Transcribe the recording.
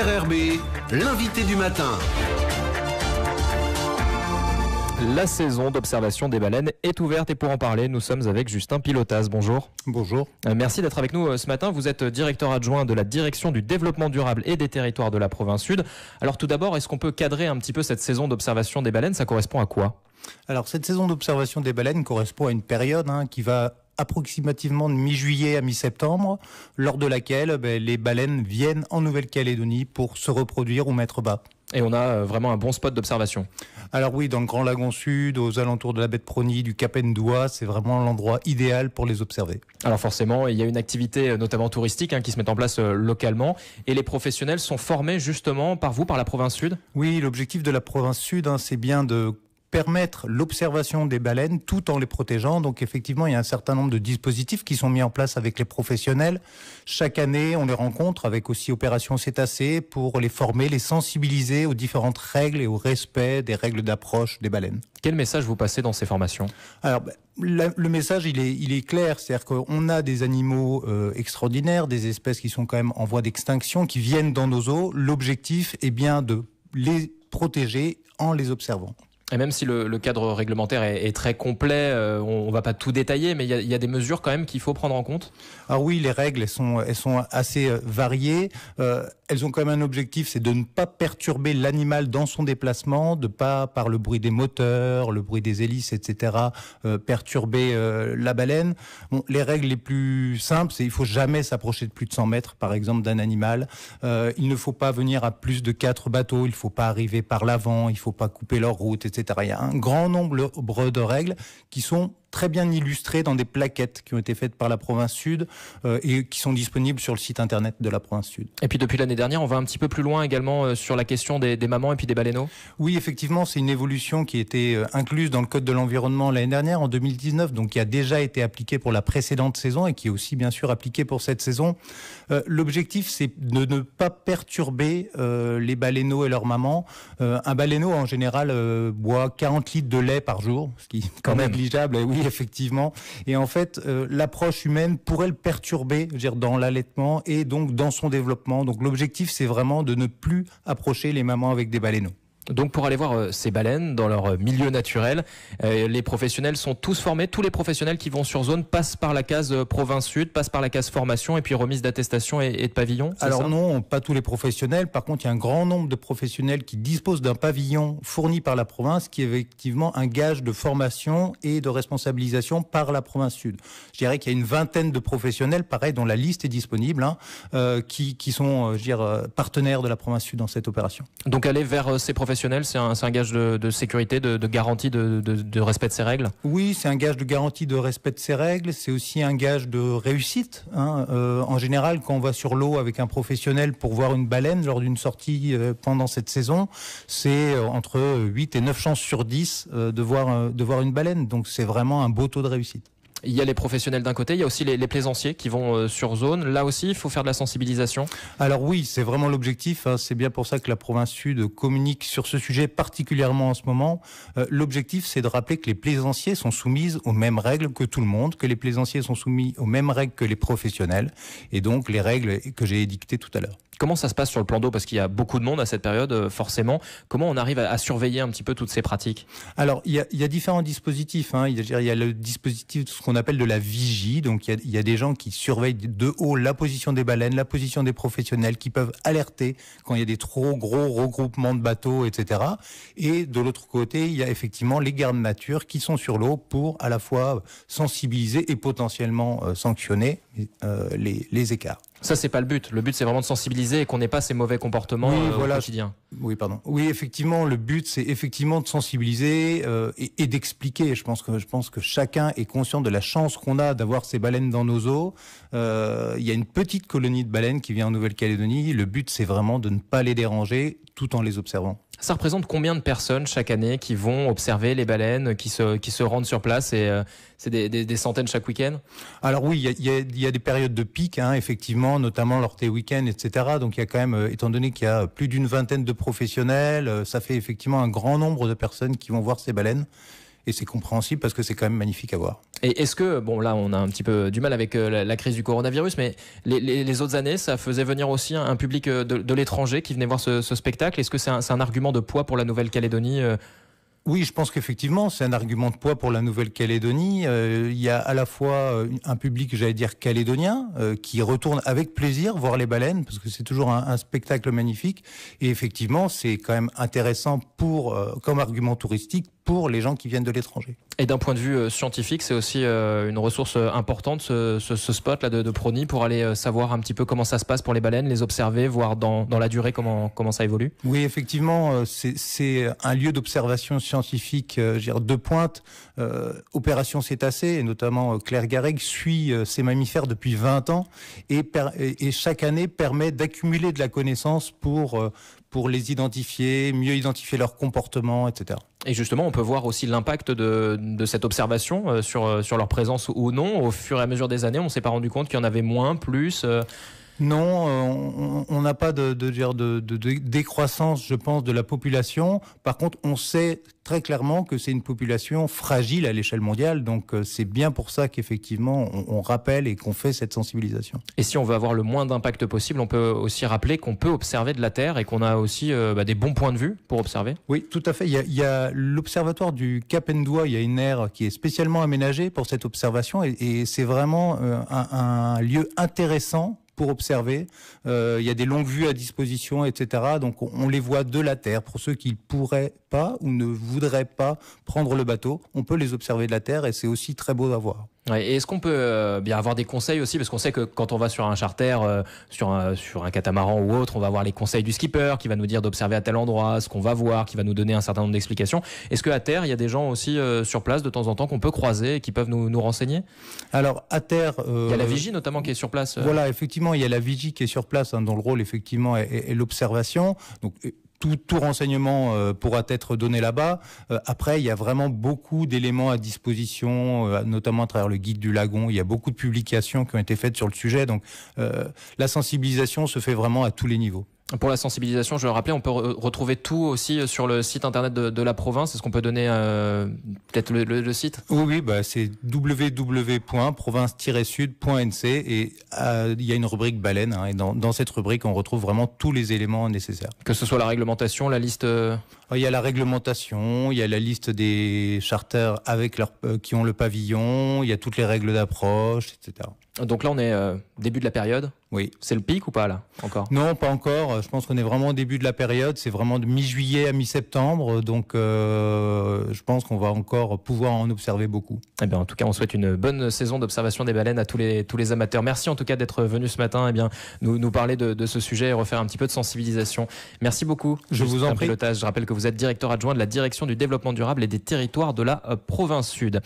RRB, l'invité du matin. La saison d'observation des baleines est ouverte et pour en parler, nous sommes avec Justin Pilotas. Bonjour. Bonjour. Euh, merci d'être avec nous euh, ce matin. Vous êtes euh, directeur adjoint de la direction du développement durable et des territoires de la province sud. Alors tout d'abord, est-ce qu'on peut cadrer un petit peu cette saison d'observation des baleines Ça correspond à quoi alors cette saison d'observation des baleines correspond à une période hein, qui va approximativement de mi-juillet à mi-septembre, lors de laquelle ben, les baleines viennent en Nouvelle-Calédonie pour se reproduire ou mettre bas. Et on a euh, vraiment un bon spot d'observation. Alors oui, dans le Grand Lagon Sud, aux alentours de la baie de Prony, du Cap Endoua, c'est vraiment l'endroit idéal pour les observer. Alors forcément, il y a une activité euh, notamment touristique hein, qui se met en place euh, localement et les professionnels sont formés justement par vous, par la province Sud Oui, l'objectif de la province Sud, hein, c'est bien de permettre l'observation des baleines tout en les protégeant. Donc effectivement, il y a un certain nombre de dispositifs qui sont mis en place avec les professionnels. Chaque année, on les rencontre avec aussi Opération Cétacé pour les former, les sensibiliser aux différentes règles et au respect des règles d'approche des baleines. Quel message vous passez dans ces formations Alors, ben, le message, il est, il est clair. C'est-à-dire qu'on a des animaux euh, extraordinaires, des espèces qui sont quand même en voie d'extinction, qui viennent dans nos eaux. L'objectif est bien de les protéger en les observant. Et même si le, cadre réglementaire est, très complet, euh, on, ne va pas tout détailler, mais il y, a, des mesures quand même qu'il faut prendre en compte. Ah oui, les règles sont, elles sont assez euh, variées. Euh, elles ont quand même un objectif, c'est de ne pas perturber l'animal dans son déplacement, de pas par le bruit des moteurs, le bruit des hélices, etc., euh, perturber euh, la baleine. Bon, les règles les plus simples, c'est il faut jamais s'approcher de plus de 100 mètres, par exemple, d'un animal. Euh, il ne faut pas venir à plus de quatre bateaux, il faut pas arriver par l'avant, il faut pas couper leur route, etc. Il y a un grand nombre de règles qui sont très bien illustré dans des plaquettes qui ont été faites par la province sud euh, et qui sont disponibles sur le site internet de la province sud. Et puis depuis l'année dernière, on va un petit peu plus loin également euh, sur la question des, mamans et puis des baleineaux Oui, effectivement, c'est une évolution qui était euh, incluse dans le Code de l'environnement l'année dernière, en 2019, donc qui a déjà été appliquée pour la précédente saison et qui est aussi bien sûr appliquée pour cette saison. L'objectif, c'est de ne pas perturber les baleineaux et leurs mamans. un baleineau, en général, boit 40 litres de lait par jour, ce qui est quand, quand même négligeable, oui, effectivement. Et en fait, euh, l'approche humaine pourrait le perturber, dans l'allaitement et donc dans son développement. Donc l'objectif, c'est vraiment de ne plus approcher les mamans avec des baleineaux. Donc pour aller voir euh, ces baleines dans leur euh, milieu naturel, euh, les professionnels sont tous formés. Tous les professionnels qui vont sur zone passent par la case province sud, passent par la case formation et puis remise d'attestation et, de pavillon. Alors non, pas tous les professionnels. Par contre, il y a un grand nombre de professionnels qui disposent d'un pavillon fourni par la province, qui est effectivement un gage de formation et de responsabilisation par la province sud. Je dirais qu'il y a une vingtaine de professionnels, pareil, dont la liste est disponible, hein, qui, sont, partenaires de la province sud dans cette opération. Donc aller vers ces professionnels c'est un, gage de, sécurité, de, garantie de, respect de ces règles Oui, c'est un gage de garantie de respect de ces règles. C'est aussi un gage de réussite. Hein. Euh, en général, quand on va sur l'eau avec un professionnel pour voir une baleine lors d'une sortie euh, pendant cette saison, c'est euh, entre 8 et 9 chances sur 10 de voir, de voir une baleine. Donc c'est vraiment un beau taux de réussite il y a les professionnels d'un côté, il y a aussi les, plaisanciers qui vont euh, sur zone. Là aussi, il faut faire de la sensibilisation. Alors oui, c'est vraiment l'objectif. Hein. C'est bien pour ça que la province sud communique sur ce sujet particulièrement en ce moment. Euh, l'objectif, c'est de rappeler que les plaisanciers sont soumis aux mêmes règles que tout le monde, que les plaisanciers sont soumis aux mêmes règles que les professionnels, et donc les règles que j'ai édictées tout à l'heure. Comment ça se passe sur le plan d'eau Parce qu'il y a beaucoup de monde à cette période, euh, forcément. Comment on arrive à, surveiller un petit peu toutes ces pratiques Alors, il y, a, différents dispositifs. Hein. Il, y a, le dispositif, de ce qu'on appelle de la vigie. Donc, il y, a, des gens qui surveillent de haut la position des baleines, la position des professionnels, qui peuvent alerter quand il y a des trop gros regroupements de bateaux, etc. Et de l'autre côté, il y a effectivement les gardes nature qui sont sur l'eau pour à la fois sensibiliser et potentiellement euh, sanctionner euh, les écarts. Ça, c'est pas le but. Le but, c'est vraiment de sensibiliser et qu'on n'ait pas ces mauvais comportements oui, euh, voilà. au quotidien. Oui, pardon. Oui, effectivement, le but, c'est effectivement de sensibiliser euh, et, d'expliquer. Je pense que je pense que chacun est conscient de la chance qu'on a d'avoir ces baleines dans nos eaux. Euh, il y a une petite colonie de baleines qui vient en Nouvelle-Calédonie. Le but, c'est vraiment de ne pas les déranger tout en les observant. Ça représente combien de personnes chaque année qui vont observer les baleines, qui se, qui se rendent sur place et euh, c'est des, des, centaines chaque week-end Alors oui, il y a, y a, des périodes de pic, hein, effectivement, notamment lors des week-ends, etc. Donc il y a quand même, euh, étant donné qu'il y a plus d'une vingtaine de professionnels, euh, ça fait effectivement un grand nombre de personnes qui vont voir ces baleines et c'est compréhensible parce que c'est quand même magnifique à voir. Et est-ce que, bon là on a un petit peu du mal avec euh, la, crise du coronavirus, mais les, autres années, ça faisait venir aussi un, public euh, de, l'étranger qui venait voir ce, spectacle Est-ce que c'est un, argument de poids pour la Nouvelle-Calédonie euh, oui, je pense qu'effectivement, c'est un argument de poids pour la Nouvelle-Calédonie. Euh, il y a à la fois euh, un public, j'allais dire, calédonien, euh, qui retourne avec plaisir voir les baleines, parce que c'est toujours un, spectacle magnifique. Et effectivement, c'est quand même intéressant pour, comme argument touristique pour les gens qui viennent de l'étranger. Et d'un point de vue scientifique, c'est aussi une ressource importante, ce, spot-là de, de Prony, pour aller savoir un petit peu comment ça se passe pour les baleines, les observer, voir dans, dans la durée comment, comment ça évolue Oui, effectivement, c'est un lieu d'observation scientifique scientifiques euh, de pointe, euh, Opération Cétacé, et notamment euh, Claire Garreg, suit ces mammifères depuis 20 ans et, chaque année permet d'accumuler de la connaissance pour, pour les identifier, mieux identifier leur comportement, etc. Et justement, on peut voir aussi l'impact de, cette observation sur, sur leur présence ou non. Au fur et à mesure des années, on s'est pas rendu compte qu'il y en avait moins, plus. Non, euh, on n'a pas de, décroissance, je pense, de la population. Par contre, on sait très clairement que c'est une population fragile à l'échelle mondiale. Donc, euh, c'est bien pour ça qu'effectivement, on, rappelle et qu'on fait cette sensibilisation. Et si on veut avoir le moins d'impact possible, on peut aussi rappeler qu'on peut observer de la Terre et qu'on a aussi euh, bah, des bons points de vue pour observer Oui, tout à fait. Il y a l'observatoire du Cap Endoua, il y a une aire qui est spécialement aménagée pour cette observation et, c'est vraiment un lieu intéressant pour observer. Euh, il y a des longues vues à disposition, etc. Donc on les voit de la Terre pour ceux qui pourraient pas ou ne voudraient pas prendre le bateau. On peut les observer de la Terre et c'est aussi très beau à voir. et est-ce qu'on peut euh, bien avoir des conseils aussi parce qu'on sait que quand on va sur un charter, euh, sur un sur un catamaran ou autre, on va avoir les conseils du skipper qui va nous dire d'observer à tel endroit, ce qu'on va voir, qui va nous donner un certain nombre d'explications. Est-ce que à terre, il y a des gens aussi euh, sur place de temps en temps qu'on peut croiser et qui peuvent nous, renseigner Alors à terre, il y a la vigie notamment qui est sur place. Voilà, effectivement, il y a la vigie qui est sur place hein, dont le rôle effectivement est, l'observation. Donc tout, renseignement euh, pourra être donné là-bas. Euh, après, il y a vraiment beaucoup d'éléments à disposition, euh, notamment à travers le guide du lagon. Il y a beaucoup de publications qui ont été faites sur le sujet. Donc, la sensibilisation se fait vraiment à tous les niveaux. Pour la sensibilisation, je le rappelais, on peut retrouver tout aussi euh, sur le site internet de, la province. Est-ce qu'on peut donner euh, peut-être le, site Oui, bah, c'est www.province-sud.nc et euh, il y a une rubrique baleine. Hein, et dans, cette rubrique, on retrouve vraiment tous les éléments nécessaires. Que ce soit la réglementation, la liste... Euh, il y a la réglementation, il y a la liste des charters avec leur, euh, qui ont le pavillon, il y a toutes les règles d'approche, etc. Donc là, on est euh, début de la période. Oui. C'est le pic ou pas là encore Non, pas encore. Je pense qu'on est vraiment au début de la période. C'est vraiment de mi-juillet à mi-septembre. Donc je pense qu'on va encore pouvoir en observer beaucoup. Eh bien, en tout cas, on souhaite une bonne saison d'observation des baleines à tous les, tous les amateurs. Merci en tout cas d'être venu ce matin et eh bien, nous, nous parler de, ce sujet et refaire un petit peu de sensibilisation. Merci beaucoup. Je vous en prie. Je rappelle que vous êtes directeur adjoint de la direction du développement durable et des territoires de la euh, province sud.